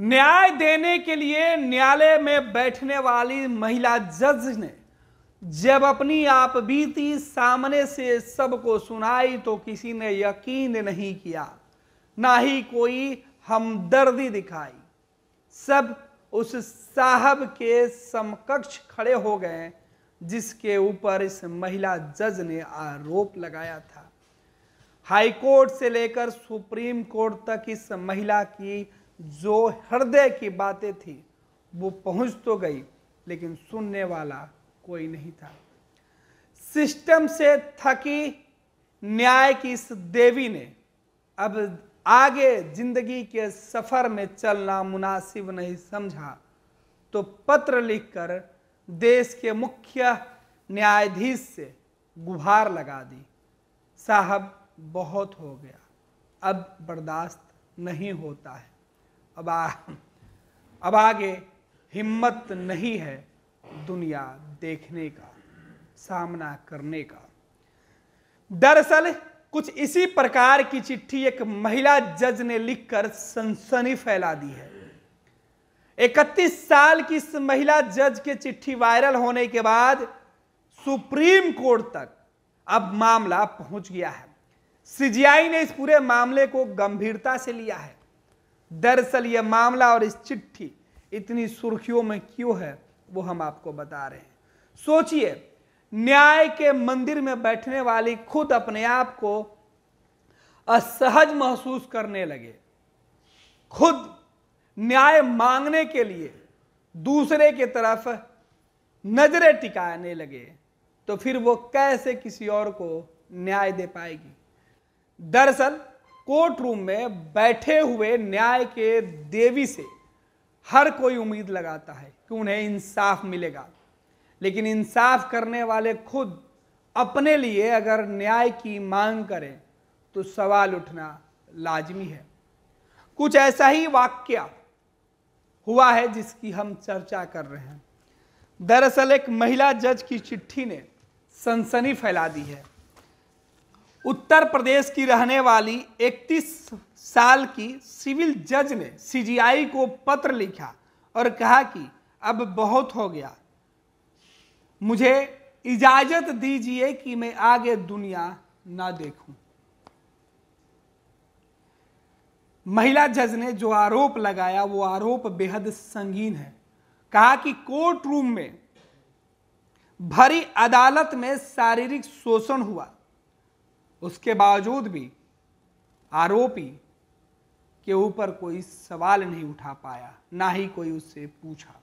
न्याय देने के लिए न्यायालय में बैठने वाली महिला जज ने जब अपनी आप बीती सामने से सबको सुनाई तो किसी ने यकीन नहीं किया ना ही कोई हमदर्दी दिखाई सब उस साहब के समकक्ष खड़े हो गए जिसके ऊपर इस महिला जज ने आरोप लगाया था हाई कोर्ट से लेकर सुप्रीम कोर्ट तक इस महिला की जो हृदय की बातें थी वो पहुंच तो गई लेकिन सुनने वाला कोई नहीं था सिस्टम से थकी न्याय की इस देवी ने अब आगे जिंदगी के सफ़र में चलना मुनासिब नहीं समझा तो पत्र लिखकर देश के मुख्य न्यायाधीश से गुहार लगा दी साहब बहुत हो गया अब बर्दाश्त नहीं होता है अब आ अब आगे हिम्मत नहीं है दुनिया देखने का सामना करने का दरअसल कुछ इसी प्रकार की चिट्ठी एक महिला जज ने लिखकर सनसनी फैला दी है 31 साल की इस महिला जज की चिट्ठी वायरल होने के बाद सुप्रीम कोर्ट तक अब मामला पहुंच गया है सीजीआई ने इस पूरे मामले को गंभीरता से लिया है दरअसल यह मामला और इस चिट्ठी इतनी सुर्खियों में क्यों है वो हम आपको बता रहे हैं सोचिए न्याय के मंदिर में बैठने वाली खुद अपने आप को असहज महसूस करने लगे खुद न्याय मांगने के लिए दूसरे के तरफ नजरें टिकाने लगे तो फिर वो कैसे किसी और को न्याय दे पाएगी दरअसल कोर्ट रूम में बैठे हुए न्याय के देवी से हर कोई उम्मीद लगाता है कि उन्हें इंसाफ मिलेगा लेकिन इंसाफ करने वाले खुद अपने लिए अगर न्याय की मांग करें तो सवाल उठना लाजमी है कुछ ऐसा ही वाक्य हुआ है जिसकी हम चर्चा कर रहे हैं दरअसल एक महिला जज की चिट्ठी ने सनसनी फैला दी है उत्तर प्रदेश की रहने वाली 31 साल की सिविल जज ने सीजीआई को पत्र लिखा और कहा कि अब बहुत हो गया मुझे इजाजत दीजिए कि मैं आगे दुनिया ना देखूं महिला जज ने जो आरोप लगाया वो आरोप बेहद संगीन है कहा कि कोर्ट रूम में भरी अदालत में शारीरिक शोषण हुआ उसके बावजूद भी आरोपी के ऊपर कोई सवाल नहीं उठा पाया ना ही कोई उससे पूछा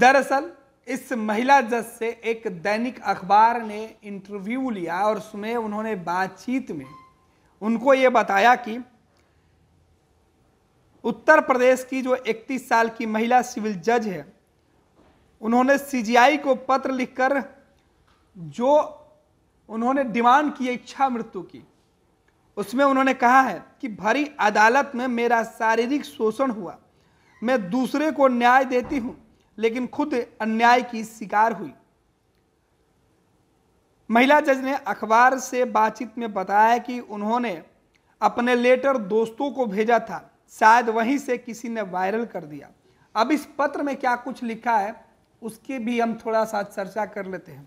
दरअसल इस महिला जज से एक दैनिक अखबार ने इंटरव्यू लिया और उसमें उन्होंने बातचीत में उनको ये बताया कि उत्तर प्रदेश की जो 31 साल की महिला सिविल जज है उन्होंने सीजीआई को पत्र लिखकर जो उन्होंने डिमांड की इच्छा मृत्यु की उसमें उन्होंने कहा है कि भरी अदालत में मेरा शारीरिक शोषण हुआ मैं दूसरे को न्याय देती हूं लेकिन खुद अन्याय की शिकार हुई महिला जज ने अखबार से बातचीत में बताया कि उन्होंने अपने लेटर दोस्तों को भेजा था शायद वहीं से किसी ने वायरल कर दिया अब इस पत्र में क्या कुछ लिखा है उसकी भी हम थोड़ा सा चर्चा कर लेते हैं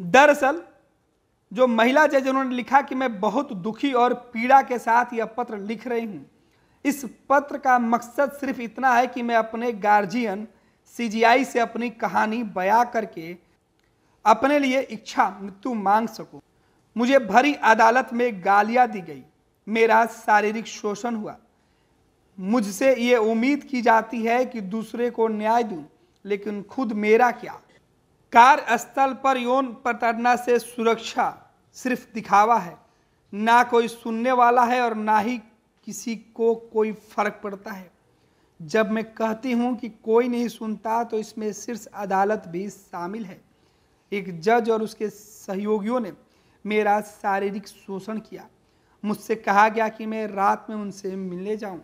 दरअसल जो महिला जज उन्होंने लिखा कि मैं बहुत दुखी और पीड़ा के साथ यह पत्र लिख रही हूं इस पत्र का मकसद सिर्फ इतना है कि मैं अपने गार्जियन सीजीआई से अपनी कहानी बया करके अपने लिए इच्छा मृत्यु मांग सकूं। मुझे भरी अदालत में गालियां दी गई मेरा शारीरिक शोषण हुआ मुझसे ये उम्मीद की जाती है कि दूसरे को न्याय दूं लेकिन खुद मेरा क्या कार्यस्थल पर यौन प्रताड़ना से सुरक्षा सिर्फ दिखावा है ना कोई सुनने वाला है और ना ही किसी को कोई फर्क पड़ता है जब मैं कहती हूँ कि कोई नहीं सुनता तो इसमें शीर्ष अदालत भी शामिल है एक जज और उसके सहयोगियों ने मेरा शारीरिक शोषण किया मुझसे कहा गया कि मैं रात में उनसे मिलने जाऊं।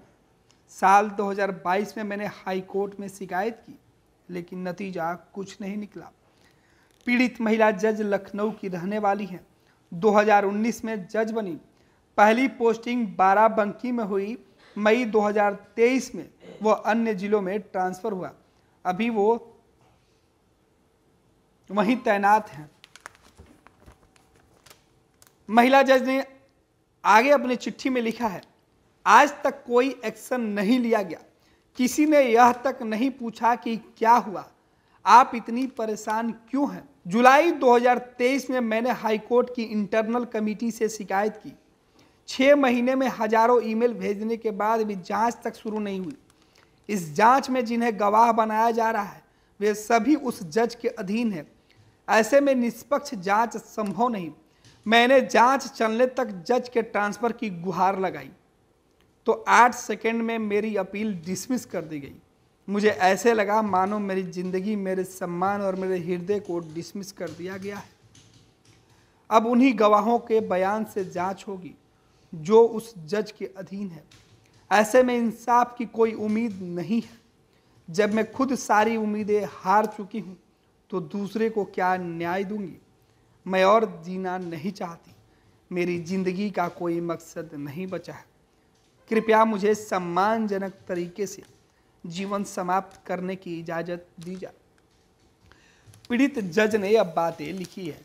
साल 2022 में मैंने हाई कोर्ट में शिकायत की लेकिन नतीजा कुछ नहीं निकला पीड़ित महिला जज लखनऊ की रहने वाली है 2019 में जज बनी पहली पोस्टिंग बाराबंकी में हुई मई 2023 में वह अन्य जिलों में ट्रांसफ़र हुआ अभी वो वहीं तैनात हैं महिला जज ने आगे अपनी चिट्ठी में लिखा है आज तक कोई एक्शन नहीं लिया गया किसी ने यह तक नहीं पूछा कि क्या हुआ आप इतनी परेशान क्यों हैं जुलाई 2023 में मैंने हाईकोर्ट की इंटरनल कमेटी से शिकायत की छः महीने में हजारों ईमेल भेजने के बाद भी जांच तक शुरू नहीं हुई इस जांच में जिन्हें गवाह बनाया जा रहा है वे सभी उस जज के अधीन हैं ऐसे में निष्पक्ष जांच संभव नहीं मैंने जांच चलने तक जज के ट्रांसफ़र की गुहार लगाई तो आठ सेकेंड में मेरी अपील डिसमिस कर दी गई मुझे ऐसे लगा मानो मेरी ज़िंदगी मेरे सम्मान और मेरे हृदय को डिसमिस कर दिया गया है अब उन्हीं गवाहों के बयान से जांच होगी जो उस जज के अधीन है ऐसे में इंसाफ की कोई उम्मीद नहीं है जब मैं खुद सारी उम्मीदें हार चुकी हूँ तो दूसरे को क्या न्याय दूंगी मैं और जीना नहीं चाहती मेरी ज़िंदगी का कोई मकसद नहीं बचा है कृपया मुझे सम्मानजनक तरीके से जीवन समाप्त करने की इजाज़त दी जा पीड़ित जज ने अब बातें लिखी है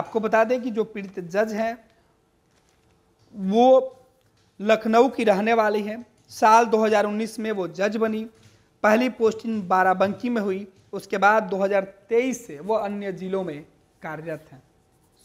आपको बता दें कि जो पीड़ित जज हैं वो लखनऊ की रहने वाली हैं साल 2019 में वो जज बनी पहली पोस्टिंग बाराबंकी में हुई उसके बाद 2023 से वो अन्य ज़िलों में कार्यरत हैं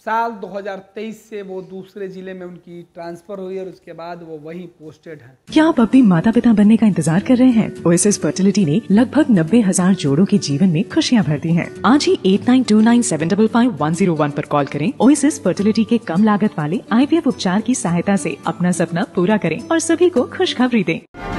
साल 2023 से वो दूसरे जिले में उनकी ट्रांसफर हुई और उसके बाद वो वहीं पोस्टेड है क्या आप अपने माता पिता बनने का इंतजार कर रहे हैं ओएसएस फर्टिलिटी ने लगभग नब्बे हजार जोड़ो के जीवन में खुशियां भर दी हैं। आज ही eight nine two nine seven double five one zero one आरोप कॉल करें ओएसएस फर्टिलिटी के कम लागत वाले आई उपचार की सहायता ऐसी अपना सपना पूरा करें और सभी को खुशखबरी दें।